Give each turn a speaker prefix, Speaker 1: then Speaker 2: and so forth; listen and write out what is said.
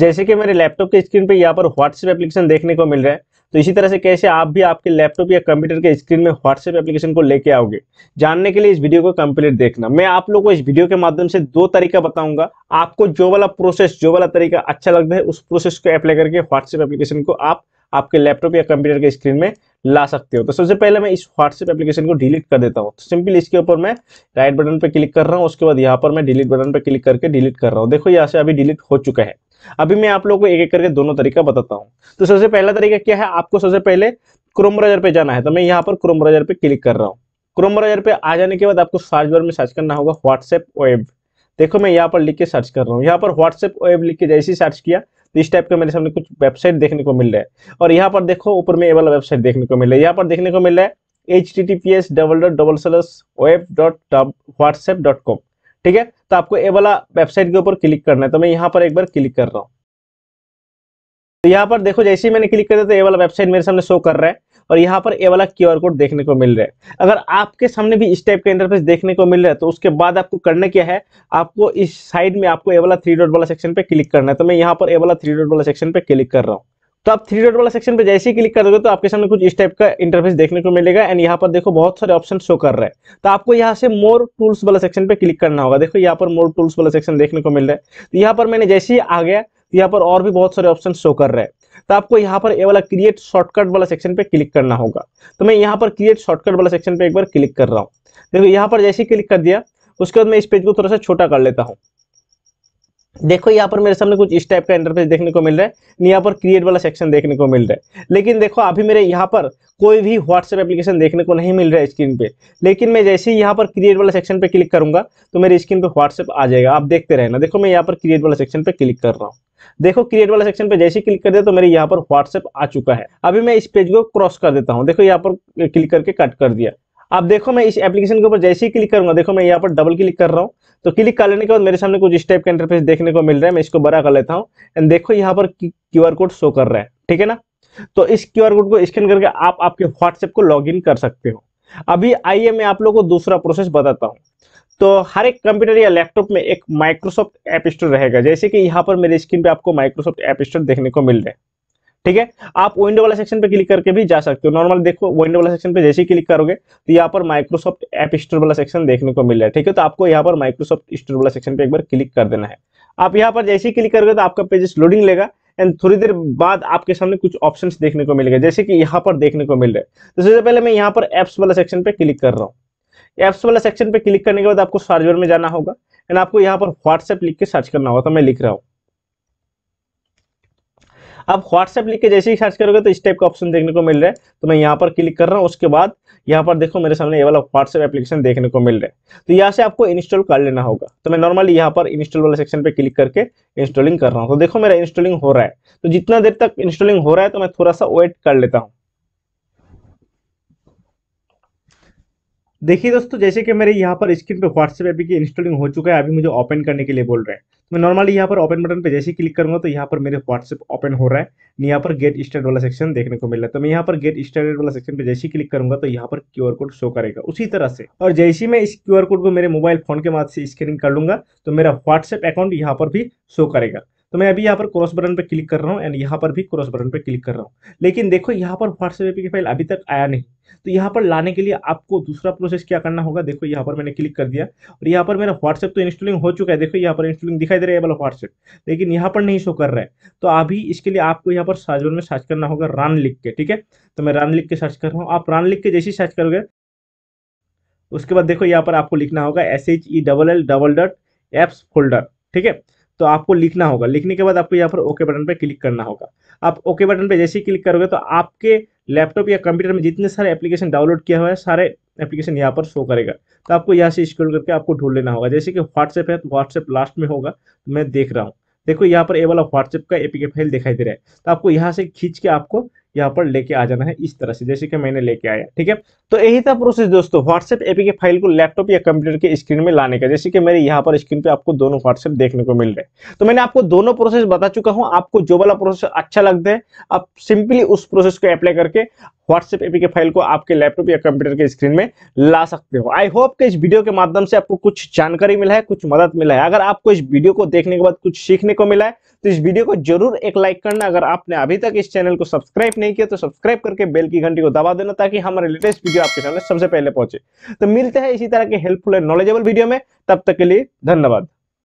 Speaker 1: जैसे कि मेरे लैपटॉप के स्क्रीन पे यहाँ पर व्हाट्सएप एप्लीकेशन देखने को मिल रहा है तो इसी तरह से कैसे आप भी आपके लैपटॉप या कंप्यूटर के स्क्रीन में व्हाट्सएप एप्लीकेशन को लेके आओगे जानने के लिए इस वीडियो को कंप्लीट देखना मैं आप लोगों को इस वीडियो के माध्यम से दो तरीका बताऊंगा आपको जो वाला प्रोसेस जो वाला तरीका अच्छा लगता है उस प्रोसेस को अप्लाई करके व्हाट्सएप एप्लीकेशन को आप आपके लैपटॉप या कंप्यूटर के स्क्रीन में ला सकते हो तो सबसे पहले मैं इस व्हाट्सएप एप्लीकेशन को डिलीट कर देता हूँ तो सिंपली इसके ऊपर मैं राइट बटन पर क्लिक कर रहा हूँ उसके बाद यहाँ पर मैं डिलीट बटन पर क्लिक करके डिलीट कर रहा हूँ देखो यहाँ से अभी डिलीट हो चुका है अभी मैं आप लोगों को एक एक करके दोनों तरीका बताता हूँ तो सबसे पहला तरीका क्या है आपको सबसे पहले क्रोम ब्राउजर पे जाना है तो मैं यहाँ पर क्रोम ब्राउजर पे क्लिक कर रहा हूँ क्रोम ब्राउजर पे आ जाने के बाद आपको सर्च बार में सर्च करना होगा व्हाट्सएप वेब देखो मैं यहाँ पर लिख के सर्च कर रहा हूँ यहाँ पर व्हाट्सएप वेब लिख के जैसे ही सर्च किया तो इस टाइप का मेरे सामने कुछ वेबसाइट देखने को मिल रहा है और यहाँ पर देखो ऊपर में ये वाला वेबसाइट देखने को मिल रहा है यहाँ पर देखने को मिल रहा है H T T P S double dot double slash web dot WhatsApp dot com ठीक है तो आपको ये वाला वेबसाइट के ऊपर क्लिक करना है तो मैं यहाँ पर एक बार क्लिक कर रहा हूँ तो यहाँ पर देखो जैसे ही मैंने क्लिक दिया तो ये वाला वेबसाइट मेरे सामने शो कर रहा है और यहाँ पर ये वाला क्यू कोड देखने को मिल रहा है अगर आपके सामने भी इस टाइप का इंटरफेस देखने को मिल रहा है तो उसके बाद आपको करना क्या है आपको इस साइड में आपको ए वाला थ्री डॉट वाला सेक्शन पे क्लिक करना है तो मैं यहाँ पर ए वाला थ्री डॉट वाला सेक्शन पे क्लिक कर रहा हूँ तो आप थ्री डॉट वाला सेक्शन पे जैसे ही क्लिक करोगे तो आपके सामने कुछ इस टाइप का इंटरफेस देखने को मिलेगा एंड यहाँ पर देखो बहुत सारे ऑप्शन शो कर रहे हैं तो आपको यहाँ से मोर टूल्स वाला सेक्शन पे क्लिक करना होगा देखो यहाँ पर मोर टूल्स वाला सेक्शन देखने को मिल रहा है तो यहाँ पर मैंने जैसे ही आ गया यहाँ पर और भी बहुत सारे ऑप्शन शो कर रहे हैं तो आपको यहाँ पर ये वाला क्रिएट शॉर्टकट वाला सेक्शन पे क्लिक करना होगा तो मैं यहाँ पर क्रिएट शॉर्टकट वाला सेक्शन पे एक बार क्लिक कर रहा हूँ देखो यहाँ पर जैसे क्लिक कर दिया उसके बाद मैं इस पेज को थोड़ा सा छोटा कर लेता हूँ देखो यहाँ पर मेरे सामने कुछ इस टाइप का इंटरफेस देखने को मिल रहा है यहाँ पर क्रिएट वाला सेक्शन देखने को मिल रहा है लेकिन देखो अभी मेरे यहाँ पर कोई भी व्हाट्सएप एप्लीकेशन देखने को नहीं मिल रहा है स्क्रीन पे लेकिन मैं जैसे ही यहाँ पर क्रिएट वाला सेक्शन पे क्लिक करूंगा तो मेरी स्क्रीन पे व्हाट्सएप आ जाएगा आप देखते रहना देखो मैं यहाँ पर क्रिएट वाला सेक्शन पे क्लिक कर रहा हूँ देखो क्रिएट वाला सेक्शन पे जैसे क्लिक कर दिया तो मेरे यहाँ पर व्हाट्सएप आ चुका है अभी मैं इस पेज को क्रॉस कर देता हूँ देखो यहाँ पर क्लिक करके कट कर दिया अब देखो मैं इस एप्लीकेशन के ऊपर जैसे ही क्लिक करूंगा देखो मैं यहाँ पर डबल क्लिक कर रहा हूँ तो क्लिक कर लेने के बाद मेरे सामने कुछ इस टाइप का इंटरफेस देखने को मिल रहा है मैं इसको बड़ा कर लेता हूँ एंड देखो यहाँ पर क्यू कोड शो कर रहा है ठीक है ना तो इस क्यू कोड को स्कैन करके आप आपके व्हाट्सएप को लॉग कर सकते हो अभी आइए मैं आप लोग को दूसरा प्रोसेस बताता हूँ तो हर एक कंप्यूटर या लैपटॉप में एक माइक्रोसॉफ्ट एप स्टोर रहेगा जैसे कि यहाँ पर मेरे स्क्रीन पे आपको माइक्रोसॉफ्ट एप स्टोर देखने को मिल रहा है ठीक है आप विंडो वाला सेक्शन पे क्लिक करके भी जा सकते हो नॉर्मल देखो विंडो वाला सेक्शन पे जैसे ही क्लिक करोगे तो यहाँ पर माइक्रोसॉफ्ट एप स्टोर वाला सेक्शन देखने को मिल रहा है ठीक है तो आपको यहाँ पर माइक्रोसॉफ्ट स्टोर वाला सेक्शन पे एक बार क्लिक कर देना है आप यहाँ पर जैसे ही क्लिक करोगे तो आपका पेजेस लोडिंग लेगा एंड थोड़ी देर बाद आपके सामने कुछ ऑप्शन देखने को मिलेगा जैसे कि यहाँ पर देखने को मिल रहा है तो सबसे पहले मैं यहाँ पर एप्स वाला सेक्शन पे क्लिक कर रहा हूँ एप्स वाला सेक्शन पे क्लिक करने के बाद आपको सर्च बार में जाना होगा एंड आपको यहाँ पर व्हाट्सएप लिख के सर्च करना होगा तो मैं लिख रहा हूँ आप व्हाट्सएप लिख के जैसे ही सर्च करोगे तो इस टाइप का ऑप्शन देखने को मिल रहा है तो मैं यहाँ पर क्लिक कर रहा हूँ उसके बाद यहाँ पर देखो मेरे सामने ये वाला व्हाट्सएप एप्लीकेशन देखने को मिल रहा है तो यहाँ से आपको इंस्टॉल कर लेना होगा तो मैं नॉर्मली यहाँ पर इंस्टॉल वाले सेक्शन पे क्लिक करके इंस्टॉलिंग कर रहा हूँ तो देखो मेरा इंस्टॉलिंग हो रहा है तो जितना देर तक इंस्टॉलिंग हो रहा है तो मैं थोड़ा सा वेट कर लेता हूँ देखिए दोस्तों जैसे कि मेरे यहाँ पर स्क्रीन पे व्हाट्सएप ऐप की इंस्टॉलिंग हो चुका है अभी मुझे ओपन करने के लिए बोल रहे हैं तो मैं नॉर्मली यहाँ पर ओपन बटन पे जैसे क्लिक करूंगा तो यहाँ पर मेरे व्हाट्सएप ओपन हो रहा है यहाँ पर गेट स्टार्ट वाला सेक्शन देखने को मिल रहा है तो मैं यहाँ पर गेट स्टार्ट वाला सेक्शन पे जैसे क्लिक करूंगा तो यहाँ पर क्यू कोड शो करेगा उसी तरह से और जैसे ही मैं इस क्यू कोड को मेरे मोबाइल फोन के माध्यम से स्कैनिंग कर लूंगा तो मेरा व्हाट्सएप अकाउंट यहाँ पर भी शो करेगा तो मैं अभी यहाँ पर क्रॉस बटन पर क्लिक कर रहा हूँ एंड यहाँ पर भी क्रॉस बटन पर क्लिक कर रहा हूँ लेकिन देखो यहाँ पर व्हाट्सएप की फाइल अभी तक आया नहीं तो यहाँ पर लाने के लिए आपको दूसरा प्रोसेस क्या करना होगा देखो यहाँ पर मैंने क्लिक कर दिया और यहाँ पर मेरा व्हाट्सएप तो इंस्टॉलिंग हो चुका है देखो यहाँ पर इंस्टॉलिंग दिखाई दे रहा है वाला व्हाट्सएप लेकिन यहाँ पर नहीं शो कर रहा है तो अभी इसके लिए आपको यहाँ पर सर्च में सर्च करना होगा रान लिख के ठीक है तो मैं रान लिख के सर्च कर रहा हूँ आप रान लिख के जैसे ही सर्च करोगे उसके बाद देखो यहाँ पर आपको लिखना होगा S H E double L double dot apps folder ठीक है तो आपको लिखना होगा लिखने के बाद आपको यहाँ पर ओके बटन पर क्लिक करना होगा आप ओके बटन पर जैसे ही क्लिक करोगे तो आपके लैपटॉप या कंप्यूटर में जितने सारे एप्लीकेशन डाउनलोड किया हुआ है सारे एप्लीकेशन यहाँ पर शो करेगा तो आपको यहाँ से स्क्रॉल करके आपको ढूंढ लेना होगा जैसे कि व्हाट्सएप है तो व्हाट्सएप लास्ट में होगा तो मैं देख रहा हूँ देखो यहाँ पर ए वाला व्हाट्सएप का एपीके फाइल दिखाई दे रहा है तो आपको यहाँ से खींच के आपको यहाँ पर लेके आ जाना है इस तरह से जैसे कि मैंने लेके आया ठीक है तो यही था प्रोसेस दोस्तों व्हाट्सएप एपी के फाइल को लैपटॉप या कंप्यूटर के स्क्रीन में लाने का जैसे कि मेरे यहाँ पर स्क्रीन पे आपको दोनों व्हाट्सएप देखने को मिल रहे हैं तो मैंने आपको दोनों प्रोसेस बता चुका हूँ आपको जो वाला प्रोसेस अच्छा लगता है आप सिंपली उस प्रोसेस को अप्लाई करके व्हाट्सएप एपी के फाइल को आपके लैपटॉप या कंप्यूटर के स्क्रीन में ला सकते हो आई होप कि इस वीडियो के माध्यम से आपको कुछ जानकारी मिला है कुछ मदद मिला है अगर आपको इस वीडियो को देखने के बाद कुछ सीखने को मिला है तो इस वीडियो को जरूर एक लाइक करना अगर आपने अभी तक इस चैनल को सब्सक्राइब नहीं किया तो सब्सक्राइब करके बेल की घंटी को दबा देना ताकि हमारे लेटेस्ट वीडियो आपके सामने सबसे पहले पहुंचे तो मिलते हैं इसी तरह के हेल्पफुल एंड नॉलेजेबल वीडियो में तब तक के लिए धन्यवाद